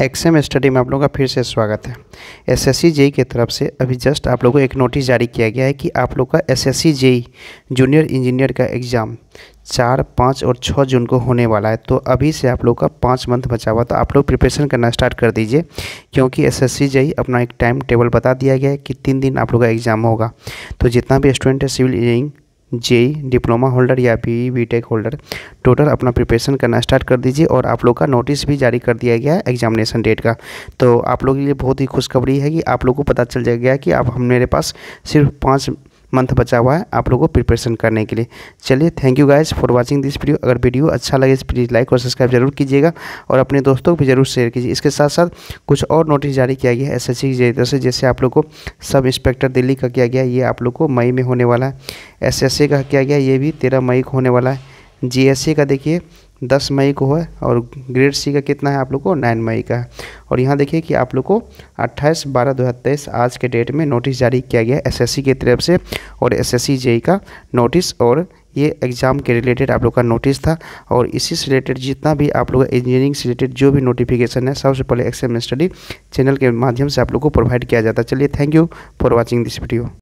XM study में आप लोगों का फिर से स्वागत है एस एस जेई की तरफ से अभी जस्ट आप लोगों को एक नोटिस जारी किया गया है कि आप लोग का एस एस जूनियर इंजीनियर का एग्ज़ाम चार पाँच और छः जून को होने वाला है तो अभी से आप लोग का पाँच मंथ बचा हुआ तो आप लोग प्रिपरेशन करना स्टार्ट कर दीजिए क्योंकि एस एस e अपना एक टाइम टेबल बता दिया गया है कि तीन दिन आप लोग का एग्ज़ाम होगा तो जितना भी स्टूडेंट है civil engineering JE diploma holder या P B tech holder total अपना प्रिपरेशन करना स्टार्ट कर दीजिए और आप लोग का नोटिस भी जारी कर दिया गया है एग्जामिनेशन डेट का तो आप लोग के लिए बहुत ही खुशखबरी है कि आप लोग को पता चल जाएगा कि आप हम मेरे पास सिर्फ पाँच मंथ बचा हुआ है आप लोगों को प्रिपरेशन करने के लिए चलिए thank you guys for watching this video अगर वीडियो अच्छा लगे तो प्लीज़ लाइक और सब्सक्राइब जरूर कीजिएगा और अपने दोस्तों को भी जरूर शेयर कीजिए इसके साथ साथ कुछ और नोटिस जारी किया गया है एस एस की जरिए से जैसे आप लोग को सब इंस्पेक्टर दिल्ली का किया गया ये आप लोग को मई में होने वाला है एस एस का किया गया ये भी तेरह मई को होने वाला है जी का देखिए दस मई को है और ग्रेड सी का कितना है आप लोग को नाइन मई का है और यहाँ देखिए कि आप लोग को अट्ठाईस बारह दो हज़ार तेईस आज के डेट में नोटिस जारी किया गया है एस की तरफ से और एस जेई का नोटिस और ये एग्ज़ाम के रिलेटेड आप लोग का नोटिस था और इसी से रिलेटेड जितना भी आप लोग इंजीनियरिंग से रिलेटेड जो भी नोटिफिकेशन है सबसे पहले एक्सएम स्टडी चैनल के माध्यम से आप लोग को प्रोवाइड किया जाता है चलिए thank you for watching this video